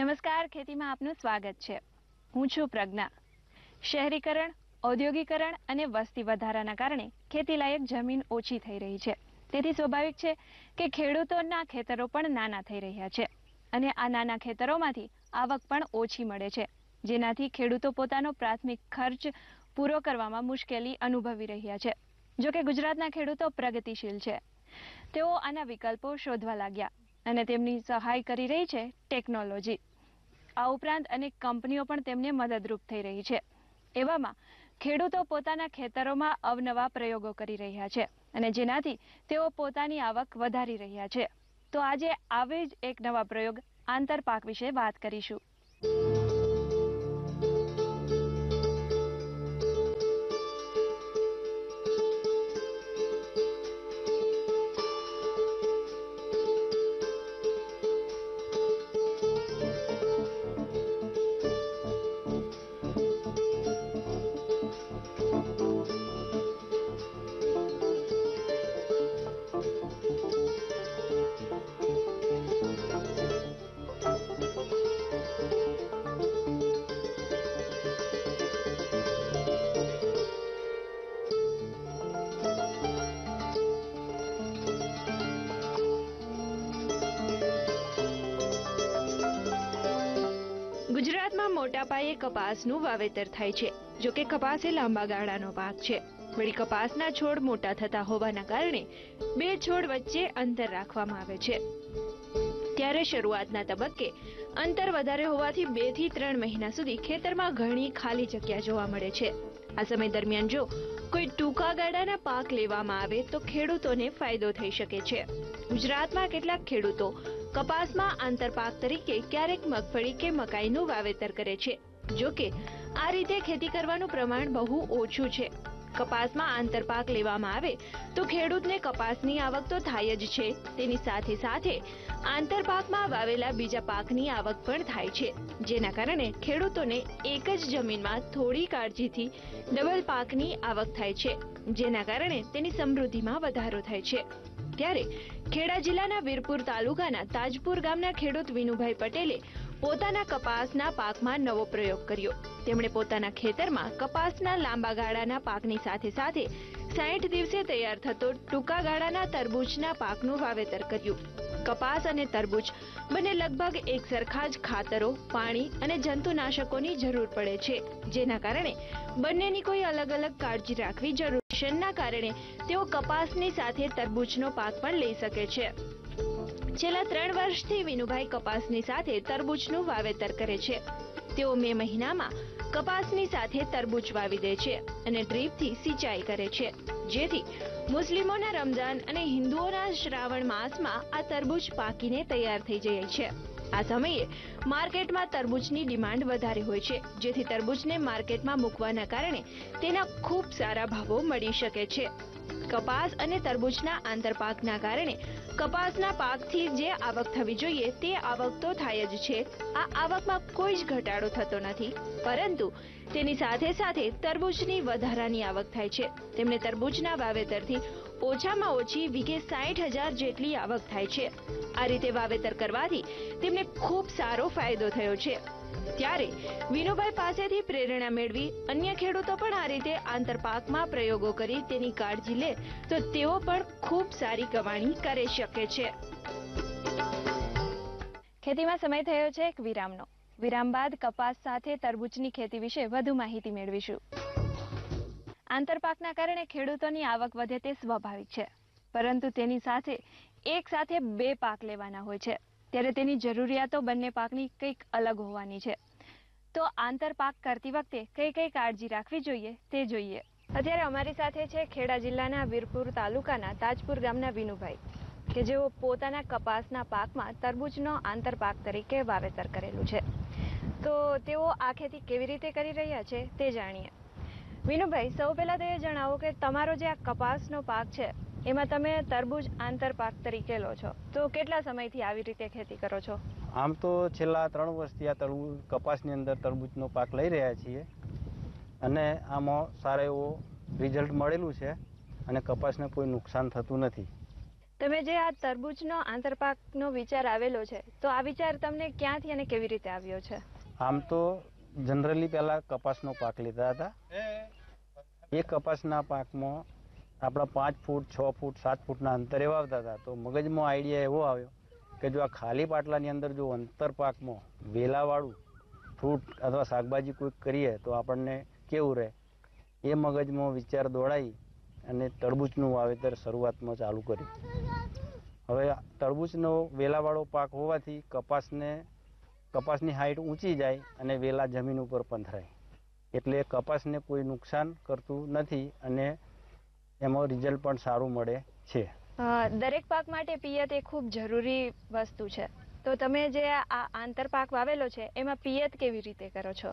નમસ્કાર ખેતીમાં આપનું સ્વાગત છે હું છું પ્રજ્ઞા શહેરીકરણ ઔદ્યોગિકરણ અને વસ્તી વધારાના કારણે ખેતીલાયક જમીન ઓછી થઈ રહી છે તેથી સ્વાભાવિક છે કે ખેડૂતોના ખેતરો પણ નાના થઈ રહ્યા છે અને આ નાના ખેતરોમાંથી આવક પણ ઓછી મળે છે જેનાથી ખેડૂતો પોતાનો પ્રાથમિક ખર્ચ પૂરો કરવામાં મુશ્કેલી અનુભવી રહ્યા છે જોકે ગુજરાતના ખેડૂતો પ્રગતિશીલ છે તેઓ આના વિકલ્પો શોધવા લાગ્યા અને તેમની સહાય કરી રહી છે ટેકનોલોજી આ ઉપરાંત અનેક કંપનીઓ પણ તેમને મદદરૂપ થઈ રહી છે એવામાં ખેડૂતો પોતાના ખેતરોમાં અવનવા પ્રયોગો કરી રહ્યા છે અને જેનાથી તેઓ પોતાની આવક વધારી રહ્યા છે તો આજે આવે જ એક નવા પ્રયોગ આંતરપાક વિશે વાત કરીશું મોટા પાયે કપાસનું વાવેતર થાય છે જો કપાસ એ લાંબા ગાળાનો પાક છે વળી કપાસના છોડ મોટા થતા હોવાના કારણે બે છોડ વચ્ચે અંતર રાખવામાં આવે છે ત્યારે શરૂઆતના તબક્કે અંતર વધારે હોવાથી બે થી ત્રણ મહિના સુધી ખેતરમાં ઘણી ખાલી જગ્યા જોવા મળે છે આ સમય દરમિયાન જો કોઈ ટૂંકા ગાળાના પાક લેવામાં આવે તો ખેડૂતોને ફાયદો થઈ શકે છે ગુજરાતમાં કેટલાક ખેડૂતો કપાસમાં આંતરપાક તરીકે ક્યારેક મગફળી કે મકાઈનું વાવેતર કરે છે જો કે આ રીતે ખેતી કરવાનું પ્રમાણ બહુ ઓછું છે કપાસમાં આંતરપાક લેવામાં આવે તો ખેડૂતને કપાસની આવક તો થાય જ છે તેની સાથે સાથે આંતરપાકમાં વાવેલા બીજા પાકની આવક પણ થાય છે જેના કારણે ખેડૂતોને એક જ જમીનમાં થોડી કાળજીથી ડબલ પાકની આવક થાય છે જેના કારણે તેની સમૃદ્ધિમાં વધારો થાય છે ત્યારે ખેડા જિલ્લાના વીરપુર તાલુકાના તાજપુર ગામના ખેડૂત વિનુભાઈ પટેલે પોતાના કપાસના પાકમાં નવો પ્રયોગ કર્યો તેમણે પોતાના ખેતરમાં કપાસના લાંબા ગાળાના પાકની સાથે સાથે સાઠ દિવસે તૈયાર થતો ટૂંકા ગાળાના તરબૂચના પાકનું વાવેતર કર્યું કપાસ અને તરબૂચ બંને લગભગ એક સરખા જ ખાતરો પાણી અને જંતુનાશકોની જરૂર પડે છે જેના કારણે બંનેની કોઈ અલગ અલગ કાળજી રાખવી જરૂર શનના કારણે તેઓ કપાસની સાથે તરબૂચનો પાક પણ લઈ શકે છે છેલ્લા ત્રણ વર્ષથી વિનુભાઈ કપાસની સાથે તરબૂચનું વાવેતર કરે છે તેઓ મે મહિનામાં કપાસની સાથે તરબૂચ વાવી દે છે અને ડ્રીપથી સિંચાઈ કરે છે જેથી મુસ્લિમોના રમઝાન અને હિન્દુઓના શ્રાવણ માસમાં આ તરબૂચ પાકીને તૈયાર થઈ જાય છે આ સમયે માર્કેટમાં તરબૂચની ડિમાન્ડ વધારે હોય છે જેથી તરબૂચને માર્કેટમાં મૂકવાના કારણે તેના ખૂબ સારા ભાવો મળી શકે છે કપાસ અને તરબૂચના આંતરપાકના કારણે કપાસના પાકથી જે આવક થવી જોઈએ તે આવક તો થાય જ છે આ આવકમાં કોઈ જ ઘટાડો થતો નથી પરંતુ તેની સાથે સાથે તરબૂચની વધારાની આવક થાય છે તેમણે તરબૂચના વાવેતરથી ઓછામાં ઓછી વીઘે સાઠ હજાર જેટલી આવક થાય છે આ રીતે વાવેતર કરવાથી તેમને ખૂબ સારો ફાયદો થયો છે ત્યારે વિનોભાઈ પાસેથી પ્રેરણા મેળવી અન્ય ખેડૂતો પણ આ રીતે આંતરપાકમાં પ્રયોગો કરી તેની કાળજી લે તો તેઓ પણ ખૂબ સારી કમાણી કરી શકે છે ખેતીમાં સમય થયો છે એક વિરામનો વિરામ બાદ કપાસ સાથે તરબૂચની ખેતી વિશે વધુ માહિતી મેળવીશું આંતરપાકના કારણે ખેડૂતોની આવક વધે તે સ્વાભાવિક છે પરંતુ તેની સાથે એક સાથે બે પાક લેવાના હોય છે ત્યારે તેની જરૂરિયાતો બંને પાકની કંઈક અલગ હોવાની છે તો આંતરપાક કરતી વખતે કઈ કઈ કાળજી રાખવી જોઈએ તે જોઈએ અત્યારે અમારી સાથે છે ખેડા જિલ્લાના વીરપુર તાલુકાના તાજપુર ગામના વિનુભાઈ કે જેઓ પોતાના કપાસના પાકમાં તરબૂચનો આંતરપાક તરીકે વાવેતર કરેલું છે તો તેઓ આ ખેતી કેવી રીતે કરી રહ્યા છે તે જાણીએ વિનુભાઈ સૌ પહેલા તો એ જણાવો કે તમારો જે આ કપાસનો પાક છે એમાં તમે તરબૂજ આંતર પાક તરીકે લો છો તો કેટલા સમયથી આવી રીતે ખેતી કરો છો આમ તો છેલ્લા ત્રણ વર્ષથી આ તરબૂજ કપાસની અંદર તરબૂજનો પાક લઈ રહ્યા છીએ અને આમાં સારો એવો રિઝલ્ટ મળેલું છે અને કપાસને કોઈ નુકસાન થતું નથી તમે જે આ તરબૂચનો આંતરપાકનો વિચાર આવેલો છે તો આ વિચાર તમને ક્યાંથી અને કેવી રીતે આવ્યો છે આમ તો જનરલી પહેલા કપાસનો પાક લીધા હતા એ કપાસના પાકમાં આપણા પાંચ ફૂટ છ ફૂટ સાત ફૂટના અંતરે વાવતા હતા તો મગજમાં આઈડિયા એવો આવ્યો કે જો આ ખાલી પાટલાની અંદર જો અંતર પાકમાં વેલાવાળું ફ્રૂટ અથવા શાકભાજી કોઈક કરીએ તો આપણને કેવું રહે એ મગજમાં વિચાર દોડાઈ અને તરબૂચનું વાવેતર શરૂઆતમાં ચાલુ કર્યું હવે તરબૂચનો વેલાવાળો પાક હોવાથી કપાસને કપાસની હાઈટ ઊંચી જાય અને વેલા જમીન ઉપર પંથરાય એટલે કપાસને કોઈ નુકસાન કરતું નથી અને એમાં રિઝલ્ટ પણ સારું મળે છે દરેક પાક માટે પિયત એ ખૂબ જરૂરી વસ્તુ છે તો તમે જે આ આંતર પાક વાવેલો છે એમાં પિયત કેવી રીતે કરો છો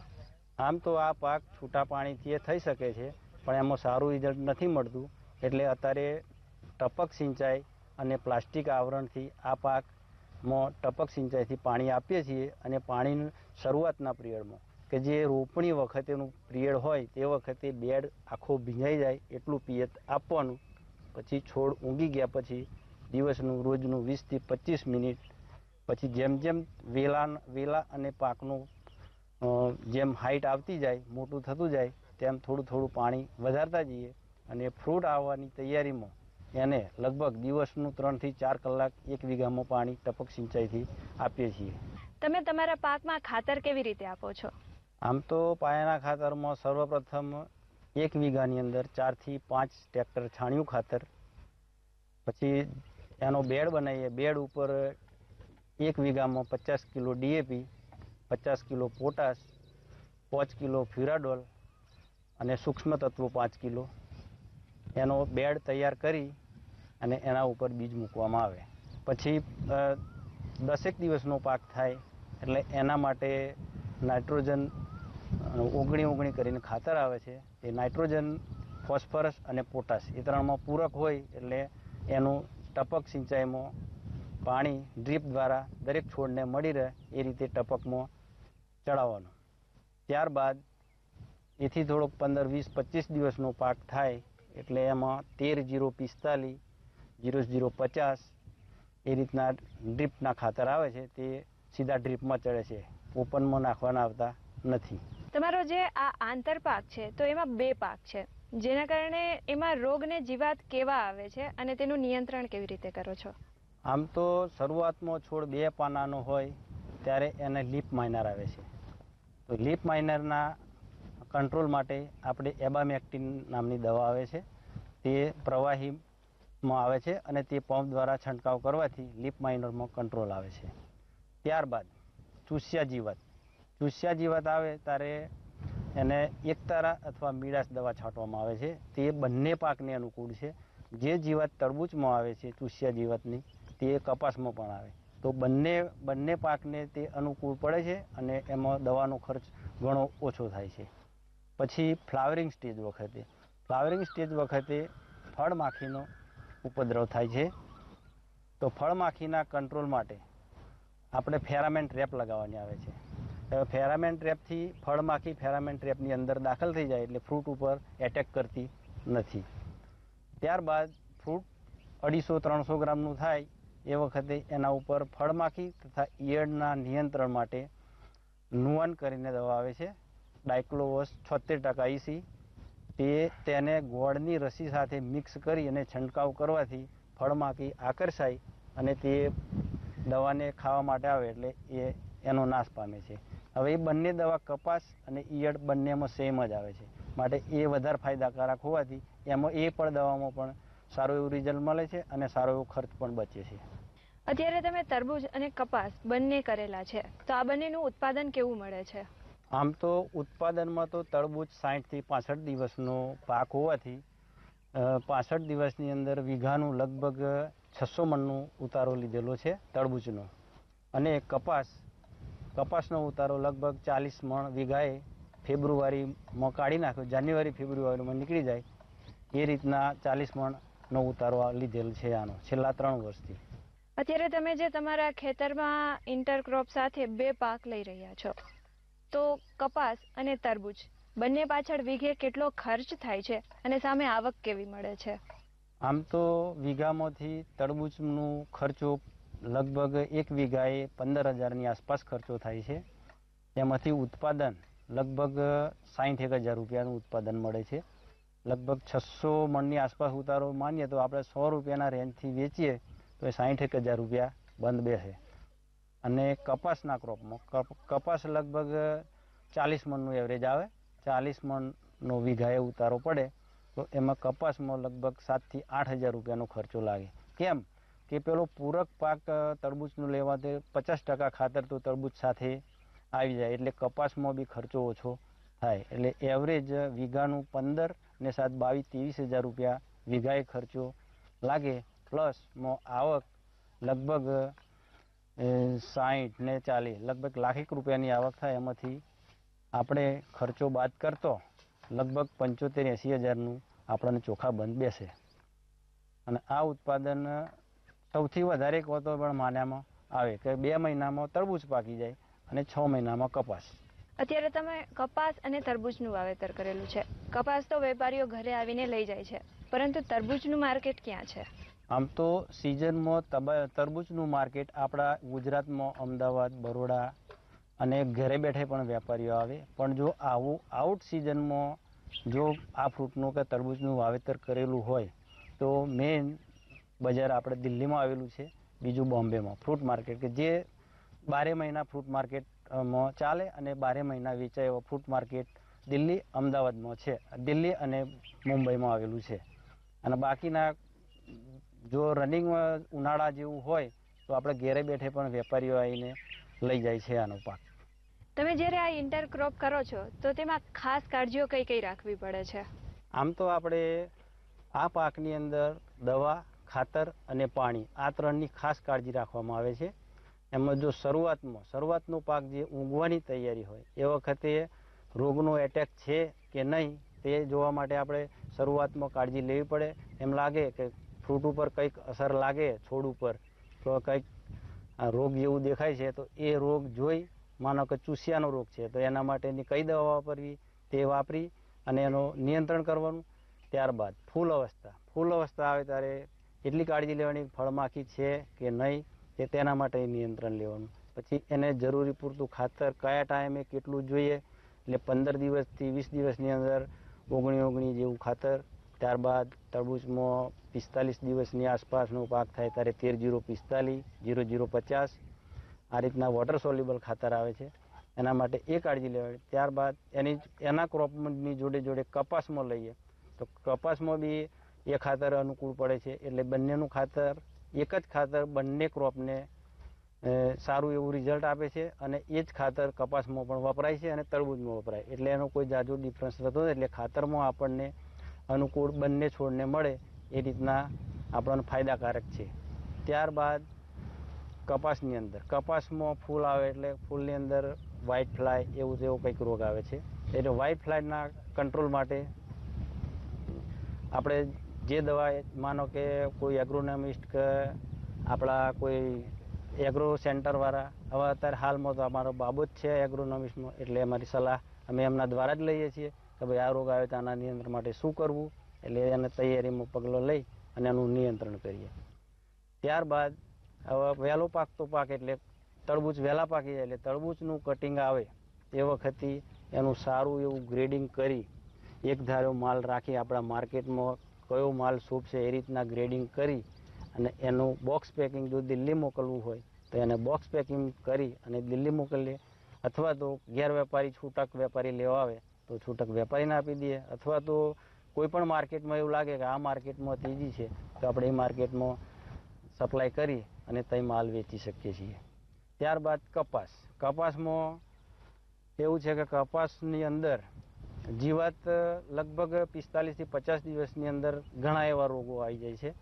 આમ તો આ પાક છૂટા પાણીથી એ થઈ શકે છે પણ એમાં સારું રિઝલ્ટ નથી મળતું એટલે અત્યારે ટપક સિંચાઈ અને પ્લાસ્ટિક આવરણથી આ પાકમાં ટપક સિંચાઈથી પાણી આપીએ છીએ અને પાણીની શરૂઆતના પિરિયડમાં કે જે રોપણી વખતેનું પિરિયડ હોય તે વખતે બેડ આખો ભીંજાઈ જાય એટલું પિયત આપવાનું પછી છોડ ઊંઘી ગયા પછી દિવસનું રોજનું વીસથી પચીસ મિનિટ પછી જેમ જેમ વેલા વેલા અને પાકનું જેમ હાઇટ આવતી જાય મોટું થતું જાય તેમ થોડું થોડું પાણી વધારતા જઈએ અને ફ્રૂટ આવવાની તૈયારીમાં એને લગભગ દિવસનું ત્રણથી ચાર કલાક એક વીઘામાં પાણી ટપક સિંચાઈથી આપીએ છીએ તમે તમારા પાકમાં ખાતર કેવી રીતે આપો છો આમ તો પાયાના ખાતરમાં સર્વપ્રથમ એક વીઘાની અંદર ચારથી પાંચ ટ્રેક્ટર છાણિયું ખાતર પછી એનો બેડ બનાવીએ બેડ ઉપર એક વીઘામાં પચાસ કિલો ડીએપી પચાસ કિલો પોટાશ પાંચ કિલો ફ્યુરાડોલ અને સૂક્ષ્મ તત્વો પાંચ કિલો એનો બેડ તૈયાર કરી અને એના ઉપર બીજ મૂકવામાં આવે પછી દસેક દિવસનો પાક થાય એટલે એના માટે નાઇટ્રોજન અને ઓગણી ઓગણી કરીને ખાતર આવે છે એ નાઇટ્રોજન ફોસ્ફરસ અને પોટાશ એ ત્રણમાં પૂરક હોય એટલે એનું ટપક સિંચાઈમાં પાણી ડ્રીપ દ્વારા દરેક છોડને મળી રહે એ રીતે ટપકમાં ચડાવવાનું ત્યારબાદ એથી થોડોક પંદર વીસ પચીસ દિવસનો પાક થાય એટલે એમાં તેર જીરો પિસ્તાલીસ જીરો જીરો પચાસ એ રીતના ડ્રીપના ખાતર આવે છે તે સીધા ડ્રીપમાં ચડે છે ઓપનમાં નાખવાના આવતા નથી તમારો જે આ આંતર પાક છે તો એમાં બે પાક છે જેના કારણે એમાં રોગને જીવાત કેવા આવે છે અને તેનું નિયંત્રણ કેવી રીતે કરો છો આમ તો શરૂઆતમાં છોડ બે પાનાનો હોય ત્યારે એને લીપ માઇનર આવે છે તો લીપ માઇનરના કંટ્રોલ માટે આપણે એબામેક્ટિન નામની દવા આવે છે તે પ્રવાહીમાં આવે છે અને તે પંપ દ્વારા છંટકાવ કરવાથી લીપ માઇનરમાં કંટ્રોલ આવે છે ત્યારબાદ ચૂસ્યા જીવાત ચૂસ્યા જીવાત આવે ત્યારે એને એકતારા અથવા મીડાશ દવા છાંટવામાં આવે છે તે બંને પાકને અનુકૂળ છે જે જીવાત તરબૂચમાં આવે છે ચૂસ્યા જીવાતની તે કપાસમાં પણ આવે તો બંને બંને પાકને તે અનુકૂળ પડે છે અને એમાં દવાનો ખર્ચ ઘણો ઓછો થાય છે પછી ફ્લાવરિંગ સ્ટેજ વખતે ફ્લાવરિંગ સ્ટેજ વખતે ફળ માખીનો ઉપદ્રવ થાય છે તો ફળમાખીના કંટ્રોલ માટે આપણે ફેરામેન રેપ લગાવવાની આવે છે ફેરામેન ટ્રેપથી ફળ માખી ફેરામેન ટ્રેપની અંદર દાખલ થઈ જાય એટલે ફ્રૂટ ઉપર એટેક કરતી નથી ત્યારબાદ ફ્રૂટ અઢીસો ત્રણસો ગ્રામનું થાય એ વખતે એના ઉપર ફળ માખી તથા ઈયળના નિયંત્રણ માટે નુવાન કરીને દવા આવે છે ડાયક્લોવસ છોતેર ટકા ઈસી તે તેને ગોળની રસી સાથે મિક્સ કરી અને છંટકાવ કરવાથી ફળમાખી આકર્ષાય અને તે દવાને ખાવા માટે આવે એટલે એ એનો નાશ પામે છે હવે એ બંને દવા કપાસ અને ઈયળ બંનેમાં સેમ જ આવે છે માટે એ વધારે ફાયદાકારક હોવાથી એમાં એ પણ દવામાં પણ સારું એવું રિઝલ્ટ મળે છે અને સારો એવો ખર્ચ પણ બચે છે અત્યારે તમે તરબૂજ અને કપાસ બંને કરેલા છે તો આ બંનેનું ઉત્પાદન કેવું મળે છે આમ તો ઉત્પાદનમાં તો તરબૂચ સાઠથી પાસઠ દિવસનો પાક હોવાથી પાસઠ દિવસની અંદર વીઘાનું લગભગ છસો મણનું ઉતારો લીધેલો છે તરબૂચનો અને કપાસ કપાસનો ઉતારો લગભગ ચાલીસ મણ વીઘાએ ફેબ્રુઆરીમાં કાઢી નાખ્યો જાન્યુઆરી ફેબ્રુઆરીમાં નીકળી જાય એ રીતના ચાલીસ મણનો ઉતારો લીધેલ છે આનો છેલ્લા ત્રણ વર્ષથી અત્યારે તમે જે તમારા ખેતરમાં ઇન્ટરક્રોપ સાથે બે પાક લઈ રહ્યા છો તો કપાસ અને તરબૂચ બંને પાછળ વીઘે કેટલો ખર્ચ થાય છે અને સામે આવક કેવી મળે છે આમ તો વીઘામાંથી તરબૂચનું ખર્ચો લગભગ એક વીઘાએ પંદર હજારની આસપાસ ખર્ચો થાય છે તેમાંથી ઉત્પાદન લગભગ સાઠ એક હજાર રૂપિયાનું ઉત્પાદન મળે છે લગભગ છસો મણની આસપાસ ઉતારો માનીએ તો આપણે સો રૂપિયાના રેન્જથી વેચીએ તો એ સાઠ એક હજાર રૂપિયા બંધ બેસે અને કપાસના ક્રોપમાં કપાસ લગભગ ચાલીસ મણનું એવરેજ આવે ચાલીસ મણનો વીઘાએ ઉતારો પડે તો એમાં કપાસમાં લગભગ સાતથી આઠ હજાર રૂપિયાનો ખર્ચો લાગે કેમ કે પેલો પૂરક પાક તરબૂચનું લેવા તે પચાસ ટકા ખાતર તો તરબૂચ સાથે આવી જાય એટલે કપાસમાં બી ખર્ચો ઓછો થાય એટલે એવરેજ વીઘાનું પંદર ને સાત બાવીસ ત્રેવીસ હજાર રૂપિયા વીઘાએ ખર્ચો લાગે પ્લસમાં આવક લગભગ સાહીઠ ને ચાલીસ લગભગ લાખેક રૂપિયાની આવક થાય એમાંથી આપણે ખર્ચો બાદ કરતો લગભગ પંચોતેર એંસી હજારનું આપણને ચોખા બંધ બેસે અને આ ઉત્પાદન સૌથી વધારે કોતો પણ માન્યામાં આવે કે બે મહિનામાં તરબૂચ પાકી જાય અને છ મહિનામાં કપાસ અત્યારે તમે કપાસ અને તરબૂચનું વાવેતર કરેલું છે કપાસ તો વેપારીઓ ઘરે આવીને લઈ જાય છે પરંતુ તરબૂચનું માર્કેટ ક્યાં છે આમ તો સિઝનમાં તરબૂચનું માર્કેટ આપણા ગુજરાતમાં અમદાવાદ બરોડા અને ઘરે બેઠે પણ વેપારીઓ આવે પણ જો આવું આઉટ સિઝનમાં જો આ ફ્રૂટનું કે તરબૂચનું વાવેતર કરેલું હોય તો મેઇન બજાર આપણે દિલ્હીમાં આવેલું છે બીજું બોમ્બેમાં ફ્રૂટ માર્કેટ કે જે બારે મહિના ફ્રૂટ માર્કેટમાં ચાલે અને બારે મહિના વેચાય એવા ફ્રૂટ માર્કેટ દિલ્હી અમદાવાદમાં છે દિલ્હી અને મુંબઈમાં આવેલું છે અને બાકીના જો રનિંગમાં ઉનાળા જેવું હોય તો આપણે ઘેરે બેઠે પણ વેપારીઓ આવીને લઈ જાય છે આનો પાક તમે જ્યારે આ ઇન્ટરક્રોપ કરો છો તો તેમાં ખાસ કાળજીઓ કઈ કઈ રાખવી પડે છે આમ તો આપણે આ પાકની અંદર દવા ખાતર અને પાણી આ ત્રણની ખાસ કાળજી રાખવામાં આવે છે એમાં જો શરૂઆતમાં શરૂઆતનો પાક જે ઊંઘવાની તૈયારી હોય એ વખતે રોગનો એટેક છે કે નહીં તે જોવા માટે આપણે શરૂઆતમાં કાળજી લેવી પડે એમ લાગે કે ફ્રૂટ ઉપર કંઈક અસર લાગે છોડ ઉપર તો કંઈક રોગ જેવું દેખાય છે તો એ રોગ જોઈ માનો કે ચૂસિયાનો રોગ છે તો એના માટેની કઈ દવા વાપરવી તે વાપરી અને એનું નિયંત્રણ કરવાનું ત્યારબાદ ફૂલ અવસ્થા ફૂલ અવસ્થા આવે ત્યારે એટલી કાળજી લેવાની ફળમાખી છે કે નહીં તે તેના માટે નિયંત્રણ લેવાનું પછી એને જરૂરી પૂરતું ખાતર કયા ટાઈમે કેટલું જોઈએ એટલે પંદર દિવસથી વીસ દિવસની અંદર ઓગણી ઓગણી જેવું ખાતર ત્યારબાદ તરબૂચમાં પિસ્તાલીસ દિવસની આસપાસનો પાક થાય ત્યારે તેર જીરો પિસ્તાલીસ જીરો જીરો પચાસ આ રીતના વોટર સોલ્યુબલ ખાતર આવે છે એના માટે એ કાળજી લેવાની ત્યારબાદ એની એના ક્રોપની જોડે જોડે કપાસમાં લઈએ તો કપાસમાં બી એ ખાતર અનુકૂળ પડે છે એટલે બંનેનું ખાતર એક જ ખાતર બંને ક્રોપને સારું એવું રિઝલ્ટ આપે છે અને એ જ ખાતર કપાસમાં પણ વપરાય છે અને તરબૂજમાં વપરાય એટલે એનો કોઈ જાજો ડિફરન્સ થતો એટલે ખાતરમાં આપણને અનુકૂળ બંને છોડને મળે એ રીતના આપણને ફાયદાકારક છે ત્યારબાદ કપાસની અંદર કપાસમાં ફૂલ આવે એટલે ફૂલની અંદર વ્હાઇટ ફ્લાય એવું તેવો કંઈક રોગ આવે છે એટલે વ્હાઇટ ફ્લાયના કંટ્રોલ માટે આપણે જે દવા માનો કે કોઈ એગ્રોનોમિસ્ટ કે આપણા કોઈ એગ્રો સેન્ટરવાળા હવે અત્યારે હાલમાં તો અમારો બાબુ જ છે એગ્રોનોમિસ્ટનો એટલે અમારી સલાહ અમે એમના દ્વારા જ લઈએ છીએ કે ભાઈ આ રોગ આવે તો આના નિયંત્રણ માટે શું કરવું એટલે એને તૈયારીમાં પગલો લઈ અને એનું નિયંત્રણ કરીએ ત્યારબાદ હવે વહેલો પાકતો પાક એટલે તળબૂચ વહેલા પાકી જાય એટલે તળબૂચનું કટિંગ આવે એ વખતે એનું સારું એવું ગ્રેડિંગ કરી એક ધારો માલ રાખી આપણા માર્કેટમાં કયો માલ સૂપ છે એ રીતના ગ્રેડિંગ કરી અને એનું બોક્સ પેકિંગ જો દિલ્હી મોકલવું હોય તો એને બોક્સ પેકિંગ કરી અને દિલ્હી મોકલીએ અથવા તો ગેર વેપારી છૂટક વેપારી લેવા આવે તો છૂટક વેપારીને આપી દઈએ અથવા તો કોઈ પણ માર્કેટમાં એવું લાગે કે આ માર્કેટમાં તેજી છે તો આપણે એ માર્કેટમાં સપ્લાય કરી અને તે માલ વેચી શકીએ છીએ ત્યારબાદ કપાસ કપાસમાં એવું છે કે કપાસની અંદર જીવાત લગભગ પિસ્તાલીસથી પચાસ દિવસની અંદર ઘણા એવા રોગો આવી જાય છે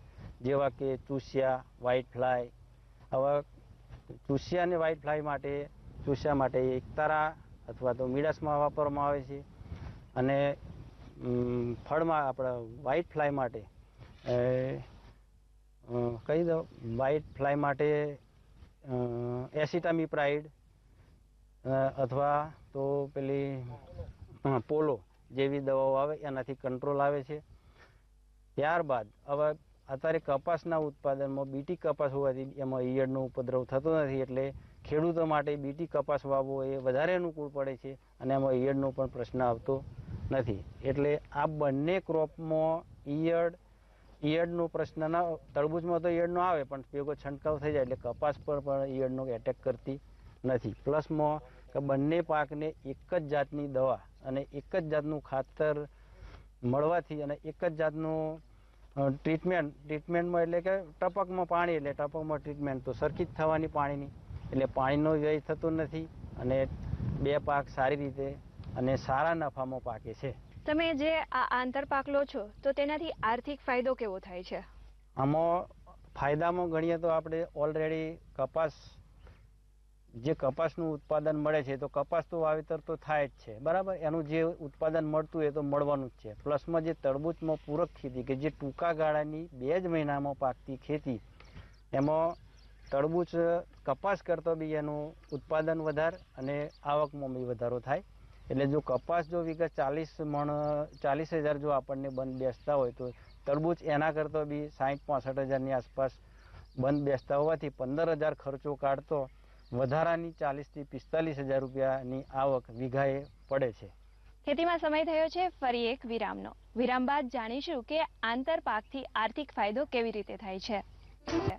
જેવા કે ચૂસિયા વ્હાઇટ ફ્લાય આવા ચૂસિયા અને વ્હાઇટ ફ્લાય માટે ચૂસિયા માટે એકતારા અથવા તો મીડાસમાં વાપરવામાં આવે છે અને ફળમાં આપણા વ્હાઇટ ફ્લાય માટે કહી દઉં વ્હાઇટ ફ્લાય માટે એસિટામી એસિટામીપ્રાઇડ અથવા તો પેલી પોલો જેવી દવાઓ આવે એનાથી કંટ્રોલ આવે છે ત્યારબાદ હવે અત્યારે કપાસના ઉત્પાદનમાં બીટી કપાસ હોવાથી એમાં ઈયળનો ઉપદ્રવ થતો નથી એટલે ખેડૂતો માટે બીટી કપાસ વાવવો એ વધારે અનુકૂળ પડે છે અને એમાં ઈયળનો પણ પ્રશ્ન આવતો નથી એટલે આ બંને ક્રોપમાં ઈયળ ઈયળનો પ્રશ્ન ના તરબૂચમાં તો ઈયળનો આવે પણ ભેગો છંટકાવ થઈ જાય એટલે કપાસ પર પણ ઈયળનો એટેક કરતી નથી પ્લસમાં કે બંને પાકને એક જ જાતની દવા અને એક જ જાતનું ખાતર મળવાથી અને એક જ જાતનું ટ્રીટમેન્ટ ટ્રીટમેન્ટમાં એટલે કે ટપકમાં પાણી એટલે ટપકમાં ટ્રીટમેન્ટ તો સરખી જ થવાની પાણીની એટલે પાણીનો વ્યય થતો નથી અને બે પાક સારી રીતે અને સારા નફામાં પાકે છે તમે જે આ આંતર પાક લો છો તો તેનાથી આર્થિક ફાયદો કેવો થાય છે આમાં ફાયદામાં ગણીએ તો આપણે ઓલરેડી કપાસ જે કપાસનું ઉત્પાદન મળે છે તો કપાસ તો વાવેતર તો થાય જ છે બરાબર એનું જે ઉત્પાદન મળતું એ તો મળવાનું જ છે પ્લસમાં જે તરબૂચમાં પૂરક ખેતી કે જે ટૂંકા ગાળાની બે જ મહિનામાં પાકતી ખેતી એમાં તરબૂચ કપાસ કરતો બી એનું ઉત્પાદન વધાર અને આવકમાં બી વધારો થાય એટલે જો કપાસ જો વિગત ચાલીસ મણ ચાલીસ હજાર જો આપણને બંધ બેસતા હોય તો તરબૂચ એના કરતો બી સાહીઠ પાસઠ હજારની આસપાસ બંધ બેસતા હોવાથી પંદર હજાર ખર્ચો કાઢતો વધારાની ચાલીસથી પિસ્તાલીસ હજાર રૂપિયાની આવક વીઘાએ પડે છે ખેતીમાં સમય થયો છે ફરી એક વિરામનો વિરામ બાદ જાણીશું કે આંતર પાકથી આર્થિક ફાયદો કેવી રીતે થાય છે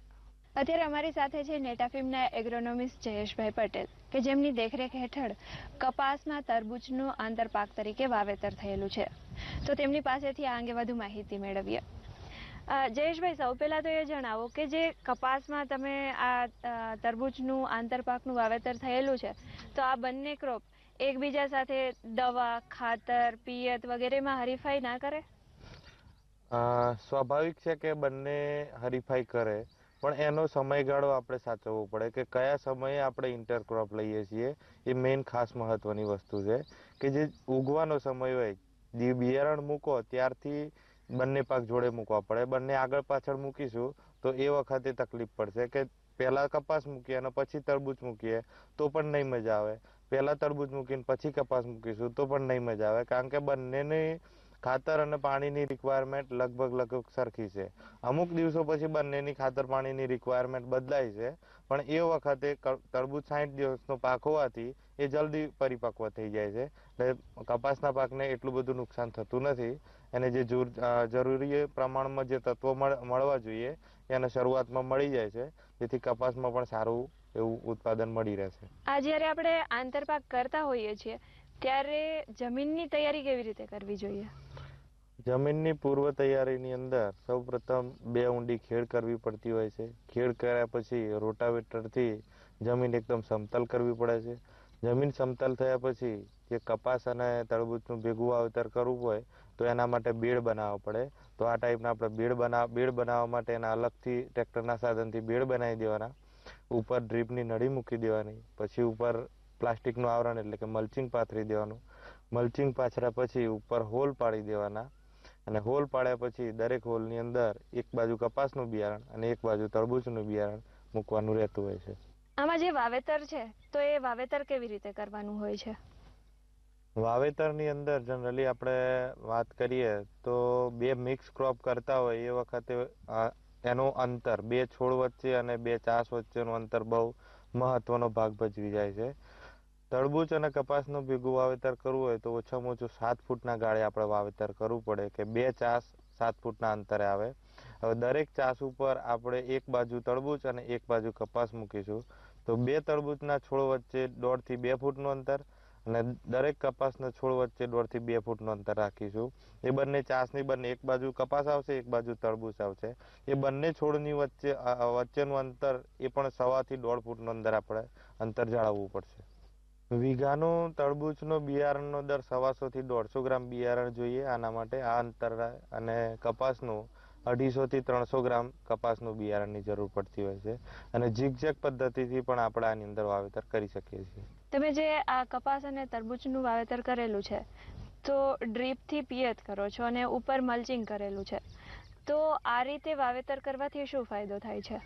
અત્યારે અમારી સાથે છે નેટાફિમના એગ્રોનોમિસ્ટ જયેશભાઈ પટેલ કે જેમની દેખરેખ હેઠળ કપાસમાં તરબૂચનું આંતરપાક તરીકે વાવેતર થયેલું છે તો તેમની પાસેથી આ અંગે વધુ માહિતી મેળવીએ જયેશભાઈ સૌ પહેલાં તો એ જણાવો કે જે કપાસમાં તમે આ તરબૂચનું આંતરપાકનું વાવેતર થયેલું છે તો આ બંને ક્રોપ એકબીજા સાથે દવા ખાતર પિયત વગેરેમાં હરીફાઈ ના કરે સ્વાભાવિક છે કે બંને હરીફાઈ કરે પણ એનો સમયગાળો આપણે સાચવવો પડે કે કયા સમયે આપણે ઇન્ટરક્રોપ લઈએ છીએ એ મેઇન ખાસ મહત્વની વસ્તુ છે કે જે ઉગવાનો સમય હોય બિયારણ મૂકો ત્યારથી બંને પાક જોડે મૂકવા પડે બંને આગળ પાછળ મૂકીશું તો એ વખતે તકલીફ પડશે કે પહેલાં કપાસ મૂકીએ અને પછી તરબૂચ મૂકીએ તો પણ નહીં મજા આવે પહેલાં તરબૂચ મૂકીને પછી કપાસ મૂકીશું તો પણ નહીં મજા આવે કારણ કે બંનેની ખાતર અને પાણીની રિક્વાયરમેન્ટ લગભગ લગભગ સરખી છે અમુક દિવસો પછી બંનેની ખાતર પાણીની રિક્વાયરમેન્ટ બદલાય છે પણ એ વખતે તરબૂચ સાઠ દિવસનો પાક હોવાથી એ જલ્દી પરિપક્વ થઈ જાય છે એટલે કપાસના પાકને એટલું બધું નુકસાન થતું નથી એને જે જરૂરી પ્રમાણમાં જે તત્વો મળવા જોઈએ એને શરૂઆતમાં મળી જાય છે જેથી કપાસમાં પણ સારું એવું ઉત્પાદન મળી રહેશે આ જ્યારે આપણે આંતરપાક કરતા હોઈએ છીએ ત્યારે જમીનની તૈયારી કેવી રીતે કરવી જોઈએ જમીનની પૂર્વ તૈયારીની અંદર સૌપ્રથમ બે ઊંડી ખેડ કરવી પડતી હોય છે ખેડ કર્યા પછી રોટાવેટરથી જમીન એકદમ સમતલ કરવી પડે છે જમીન સમતલ થયા પછી જે કપાસ અને તળબૂચનું ભેગું વાવેતર કરવું હોય તો એના માટે બેડ બનાવવો પડે તો આ ટાઈપના આપણે બેડ બનાવ બેડ બનાવવા માટે એના અલગથી ટ્રેક્ટરના સાધનથી બેડ બનાવી દેવાના ઉપર ડ્રીપની નળી મૂકી દેવાની પછી ઉપર પ્લાસ્ટિકનું આવરણ એટલે કે મલ્ચિંગ પાથરી દેવાનું મલ્ચિંગ પાથર્યા પછી ઉપર હોલ પાડી દેવાના અને હોલ પાડ્યા પછી દરેક હોલની અંદર એક બાજુ કપાસનું બિયારણ અને એક બાજુ તરબૂચનું બિયારણ મૂકવાનું રહેતું હોય છે આમાં જે વાવેતર છે તો એ વાવેતર કેવી રીતે કરવાનું હોય છે વાવેતરની અંદર જનરલી આપણે વાત કરીએ તો બે મિક્સ ક્રોપ કરતા હોય એ વખતે એનું અંતર બે છોડ વચ્ચે અને બે ચાસ વચ્ચેનું અંતર બહુ મહત્વનો ભાગ ભજવી જાય છે તરબૂચ અને કપાસનું ભેગું વાવેતર કરવું હોય તો ઓછામાં ઓછું સાત ફૂટના ગાળે આપણે વાવેતર કરવું પડે કે બે ચાસ સાત ફૂટના અંતરે આવે હવે દરેક ચાસ ઉપર આપણે એક બાજુ તરબૂચ અને એક બાજુ કપાસ મૂકીશું તો બે તરબૂચના છોડ વચ્ચે દોઢથી બે ફૂટનું અંતર અને દરેક કપાસના છોડ વચ્ચે દોઢથી બે ફૂટનું અંતર રાખીશું એ બંને ચાસની બંને એક બાજુ કપાસ આવશે એક બાજુ તરબૂચ આવશે એ બંને છોડની વચ્ચે વચ્ચેનું અંતર એ પણ સવાથી દોઢ ફૂટનું અંદર આપણે અંતર જાળવવું પડશે વીઘાનું તરબૂચનો બિયારણનો દર સવાસોથી દોઢસો ગ્રામ બિયારણ જોઈએ આના માટે આ અંતર અને કપાસનું અઢીસોથી ત્રણસો ગ્રામ કપાસનું બિયારણની જરૂર પડતી હોય છે અને ઝીકઝેક પદ્ધતિથી પણ આપણે આની અંદર વાવેતર કરી શકીએ છીએ તમે જે આ કપાસ અને તરબૂચનું વાવેતર કરેલું છે તો ડ્રીપથી પિયત કરો છો અને ઉપર મલ્ચિંગ કરેલું છે તો આ રીતે વાવેતર કરવાથી શું ફાયદો થાય છે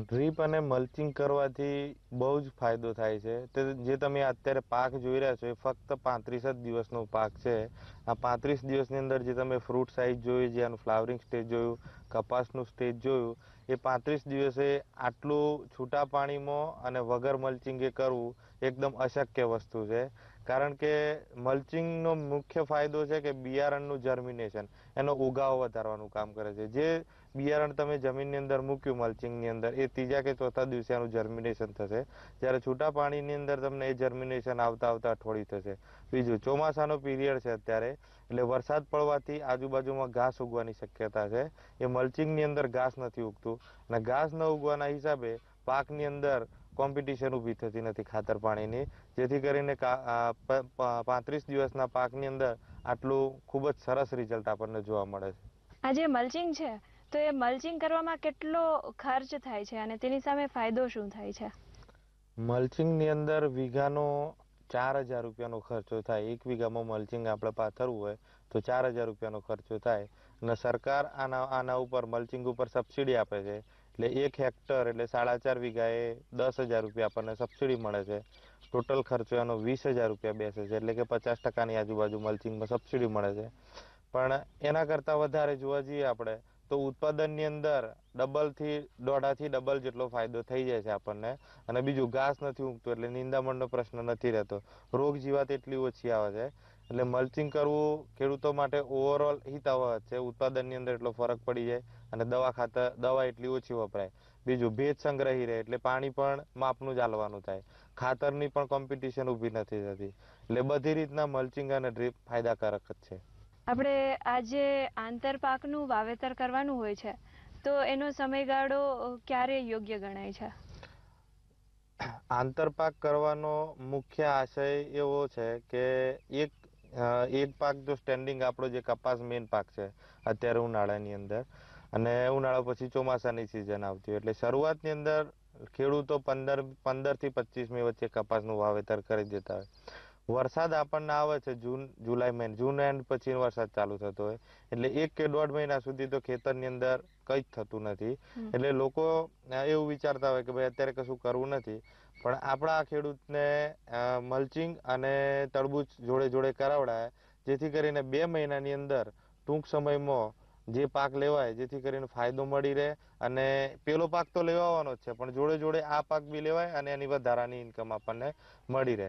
ડ્રીપ અને મલ્ચિંગ કરવાથી બહુ જ ફાયદો થાય છે તે જે તમે અત્યારે પાક જોઈ રહ્યા છો એ ફક્ત પાંત્રીસ જ દિવસનો પાક છે આ પાંત્રીસ દિવસની અંદર જે તમે ફ્રૂટ સાઇઝ જોયું જે આનું ફ્લાવરિંગ સ્ટેજ જોયું કપાસનું સ્ટેજ જોયું એ પાંત્રીસ દિવસે આટલું છૂટા પાણીમાં અને વગર મલ્ચિંગ એ કરવું એકદમ અશક્ય વસ્તુ છે કારણ કે મલ્ચિંગનો મુખ્ય ફાયદો છે કે બિયારણનું જર્મિનેશન એનો ઉગાવ વધારવાનું કામ કરે છે જે બિયારણ તમે જમીનની અંદર મૂક્યું મલ્ચિંગની અંદર એ ત્રીજા કે ચોથા દિવસે આનું જર્મિનેશન થશે જ્યારે છૂટા પાણીની અંદર તમને એ જર્મિનેશન આવતા આવતા અઠવાડિયું થશે બીજું ચોમાસાનો પીરિયડ છે અત્યારે એટલે વરસાદ પડવાથી આજુબાજુમાં ઘાસ ઉગવાની શક્યતા છે એ મલ્ચિંગની અંદર ઘાસ નથી ઉગતું અને ઘાસ ન ઉગવાના હિસાબે પાકની અંદર કોમ્પિટિશન ઊભી થતી નથી ખાતર પાણીની જેથી કરીને પાંત્રીસ દિવસના પાકની અંદર આટલું ખૂબ જ સરસ રિઝલ્ટ આપણને જોવા મળે છે આ મલ્ચિંગ છે તો એ મલ્ચિંગ કરવામાં કેટલો ખર્ચ થાય છે અને તેની સામે ફાયદો શું થાય છે મલ્ચિંગની અંદર વીઘાનો ચાર હજાર રૂપિયાનો ખર્ચો થાય એક વીઘામાં મલ્ચિંગ આપણે પાથરવું હોય તો ચાર હજાર રૂપિયાનો ખર્ચો થાય અને સરકાર આના આના ઉપર મલ્ચિંગ ઉપર સબસિડી આપે છે એટલે એક હેક્ટર એટલે સાડા ચાર વીઘાએ દસ હજાર રૂપિયા આપણને સબસિડી મળે છે ટોટલ ખર્ચો એનો વીસ હજાર રૂપિયા બેસે છે એટલે કે પચાસ ટકાની આજુબાજુ મલ્ચિંગમાં સબસિડી મળે છે પણ એના કરતાં વધારે જોવા જઈએ આપણે તો ઉત્પાદનની અંદર ડબલથી દોઢાથી ડબલ જેટલો ફાયદો થઈ જાય છે આપણને અને બીજું ઘાસ નથી ઉગતું એટલે નિંદામણનો પ્રશ્ન નથી રહેતો રોગ જીવાત એટલી ઓછી આવે છે એટલે મલ્ચિંગ કરવું ખેડૂતો માટે ઓવરઓલ હિતાવહ છે ઉત્પાદનની અંદર એટલો ફરક પડી જાય અને દવા ખાતર દવા એટલી ઓછી વપરાય બીજું ભેજ સંગ્રહી રહે એટલે પાણી પણ માપનું ચાલવાનું થાય ખાતરની પણ કોમ્પિટિશન ઊભી નથી થતી એટલે બધી રીતના મલ્ચિંગ અને ડ્રીપ ફાયદાકારક જ છે આપણે આજે આંતરપાકનું વાવેતર કરવાનું હોય છે તો એનો સમયગાળો ક્યારે યોગ્ય ગણાય છે આંતર પાક કરવાનો મુખ્ય આશય એવો છે કે એક એક પાક જો સ્ટેન્ડિંગ આપણો જે કપાસ મેઇન પાક છે અત્યારે ઉનાળાની અંદર અને ઉનાળા પછી ચોમાસાની સિઝન આવતી હોય એટલે શરૂઆતની અંદર ખેડૂતો પંદર પંદરથી પચીસમી વચ્ચે કપાસનું વાવેતર કરી દેતા હોય વરસાદ આપણને આવે છે જૂન જુલાઈ મહિના જૂન એન્ડ પછી વરસાદ ચાલુ થતો હોય એટલે એક કે દોઢ મહિના સુધી તો ખેતરની અંદર કંઈ જ થતું નથી એટલે લોકો એવું વિચારતા હોય કે ભાઈ અત્યારે કશું કરવું નથી પણ આપણા ખેડૂતને મલ્ચિંગ અને તરબૂચ જોડે જોડે કરાવડાય જેથી કરીને બે મહિનાની અંદર ટૂંક સમયમાં જે પાક લેવાય જેથી કરીને ફાયદો મળી રહે અને પેલો પાક તો લેવાનો જ છે પણ જોડે જોડે આ પાક બી લેવાય અને એની વધારાની ઇન્કમ આપણને મળી રહે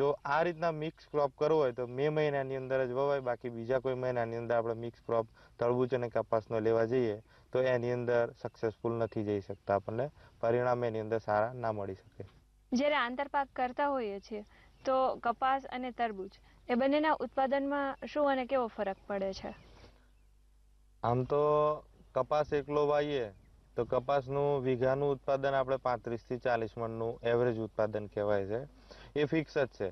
જો આ રીતના મિક્સ ક્રોપ કરવો હોય તો મે મહિનાની અંદર જ વવાય બાકી બીજા કોઈ મહિનાની અંદર આપણે મિક્સ ક્રોપ તરબૂચ અને કપાસનો લેવા જઈએ તો એની અંદર સક્સેસફુલ નથી જઈ શકતા આપણને પરિણામ એની અંદર સારા ના મળી શકે જ્યારે આંતરપાક કરતા હોઈએ છીએ તો કપાસ અને તરબૂચ એ બંનેના ઉત્પાદનમાં શું અને કેવો ફરક પડે છે આમ તો કપાસ એકલો વાવીએ તો કપાસનું વીઘાનું ઉત્પાદન આપણે પાંત્રીસથી ચાલીસ મણનું એવરેજ ઉત્પાદન કહેવાય છે એ ફિક્સ જ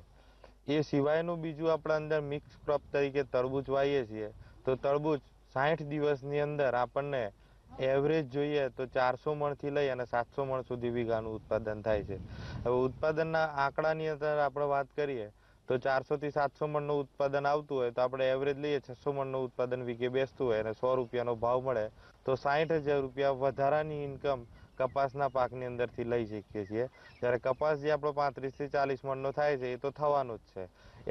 છે એ સિવાયનું બીજું આપણા અંદર મિક્સ ક્રોપ તરીકે તરબૂચ વાવીએ છીએ તો તરબૂચ સાઠ દિવસની અંદર આપણને એવરેજ જોઈએ તો ચારસો મણથી લઈ અને સાતસો મણ સુધી વીઘાનું ઉત્પાદન થાય છે હવે ઉત્પાદનના આંકડાની અંદર આપણે વાત કરીએ તો ચારસોથી સાતસો મણનું ઉત્પાદન આવતું હોય તો આપણે એવરેજ લઈએ છસો મણનું ઉત્પાદન વીઘે બેસતું હોય અને સો રૂપિયાનો ભાવ મળે તો સાહીઠ હજાર રૂપિયા વધારાની ઇન્કમ કપાસના પાકની અંદરથી લઈ શકીએ છીએ જ્યારે કપાસ જે આપણો પાંત્રીસથી ચાલીસ મણનો થાય છે એ તો થવાનો જ છે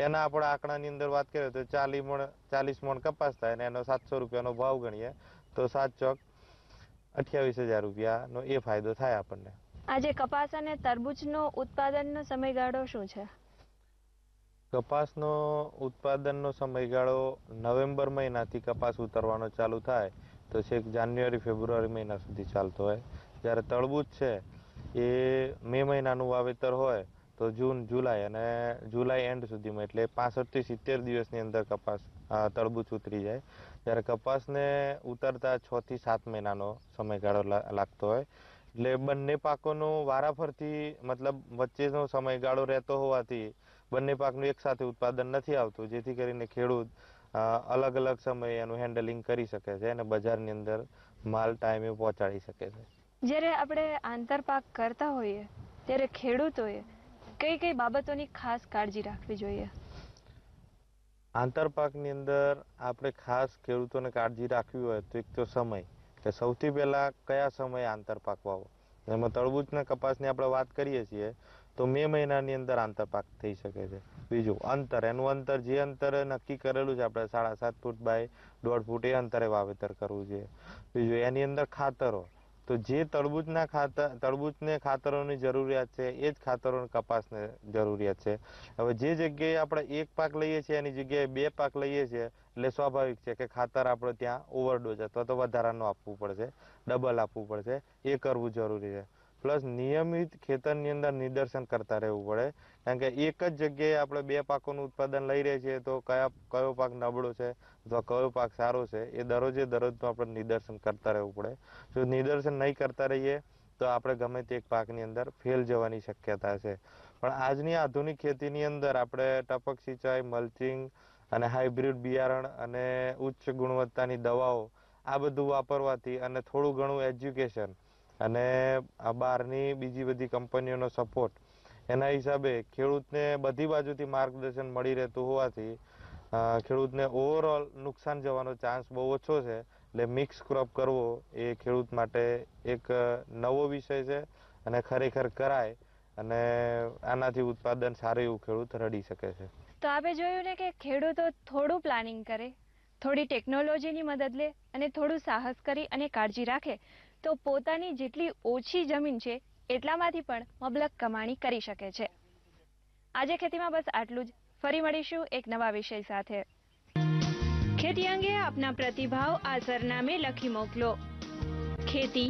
એના આપણે આંકડાની અંદર વાત કરીએ તો ચાલીસ મણ ચાલીસ મણ કપાસ થાય અને એનો સાતસો રૂપિયાનો ભાવ ગણીએ તો સાત ચોક અઠ્યાવીસ હજાર રૂપિયાનો એ ફાયદો થાય આપણને આજે કપાસ અને તરબૂચનો ઉત્પાદનનો સમયગાળો શું છે કપાસનો ઉત્પાદનનો સમયગાળો નવેમ્બર મહિનાથી કપાસ ઉતરવાનો ચાલુ થાય તો છેક જાન્યુઆરી ફેબ્રુઆરી મહિના સુધી ચાલતો હોય જ્યારે તળબૂચ છે એ મે મહિનાનું વાવેતર હોય તો જૂન જુલાઈ અને જુલાઈ એન્ડ સુધીમાં એટલે પાસઠથી સિત્તેર દિવસની અંદર કપાસ તળબૂચ ઉતરી જાય જ્યારે કપાસને ઉતરતા છથી સાત મહિનાનો સમયગાળો લાગતો હોય એટલે બંને પાકોનો વારાફરતી મતલબ વચ્ચેનો સમયગાળો રહેતો હોવાથી બંને પાકનું એકસાથે ઉત્પાદન નથી આવતું જેથી કરીને ખેડૂત અલગ અલગ સમયે એનું હેન્ડલિંગ કરી શકે છે અને બજારની અંદર માલ ટાઈમે પહોંચાડી શકે છે જ્યારે આપણે આંતરપાક કરતા હોઈએ ત્યારે ખેડૂતોએ કઈ કઈ બાબતોની ખાસ કાળજી રાખવી જોઈએ આંતરપાકની અંદર આપણે ખાસ ખેડૂતોને કાળજી રાખવી હોય તો એક તો સમય કે સૌથી પહેલાં કયા સમયે આંતરપાક વાવો એમાં તરબૂચના કપાસની આપણે વાત કરીએ છીએ તો મે મહિનાની અંદર આંતર પાક થઈ શકે છે બીજું અંતર એનું અંતર જે અંતર નક્કી કરેલું છે આપણે સાડા સાત ફૂટ બાય દોઢ ફૂટ એ અંતરે વાવેતર કરવું જોઈએ બીજું એની અંદર ખાતરો તો જે તરબૂચના ખાતર તરબૂચને ખાતરોની જરૂરિયાત છે એ જ ખાતરો કપાસને જરૂરિયાત છે હવે જે જગ્યાએ આપણે એક પાક લઈએ છીએ એની જગ્યાએ બે પાક લઈએ છીએ એટલે સ્વાભાવિક છે કે ખાતર આપણે ત્યાં ઓવરડોઝ અથવા તો વધારાનું આપવું પડશે ડબલ આપવું પડશે એ કરવું જરૂરી છે પ્લસ નિયમિત ખેતરની અંદર નિદર્શન કરતા રહેવું પડે કારણ કે એક જ જગ્યાએ આપણે બે પાકોનું ઉત્પાદન લઈ રહ્યા છીએ તો કયા કયો પાક નબળો છે અથવા કયો પાક સારો છે એ દરરોજે દરરોજનું આપણે નિદર્શન કરતા રહેવું પડે જો નિદર્શન નહીં કરતા રહીએ તો આપણે ગમે તે એક પાકની અંદર ફેલ જવાની શક્યતા છે પણ આજની આધુનિક ખેતીની અંદર આપણે ટપક સિંચાઈ મલ્ચિંગ અને હાઇબ્રિડ બિયારણ અને ઉચ્ચ ગુણવત્તાની દવાઓ આ બધું વાપરવાથી અને થોડું ઘણું એજ્યુકેશન અને આ બહારની બીજી બધી કંપનીઓનો સપોર્ટ એના હિસાબે ખેડૂતને બધી બાજુથી માર્ગદર્શન મળી રહેતું હોવાથી ખેડૂતને ઓવરઓલ નુકસાન જવાનો ચાન્સ બહુ ઓછો છે એટલે મિક્સ ક્રોપ કરવો એ ખેડૂત માટે એક નવો વિષય છે અને ખરેખર કરાય અને આનાથી ઉત્પાદન સારું એવું ખેડૂત રડી શકે છે તો આપણે જોયું ને કે ખેડૂતો થોડું પ્લાનિંગ કરે થોડી ટેકનોલોજીની મદદ લે અને થોડું સાહસ કરી અને કાળજી રાખે તો પોતાની જેટલી ઓછી જમીન છે એટલામાંથી પણ મબલક કમાણી કરી શકે છે આજે ખેતીમાં બસ આટલું જ ફરી મળીશું એક નવા વિષય સાથે ખેતી અંગે આપના પ્રતિભાવ આ સરનામે લખી મોકલો ખેતી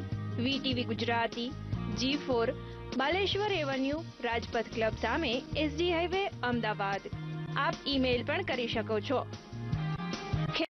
VTV Gujarati G four Baleshwar avenue Rajpath club સામે એસડી હાઈવે અમદાવાદ આપ ઈમેલ પણ કરી શકો છો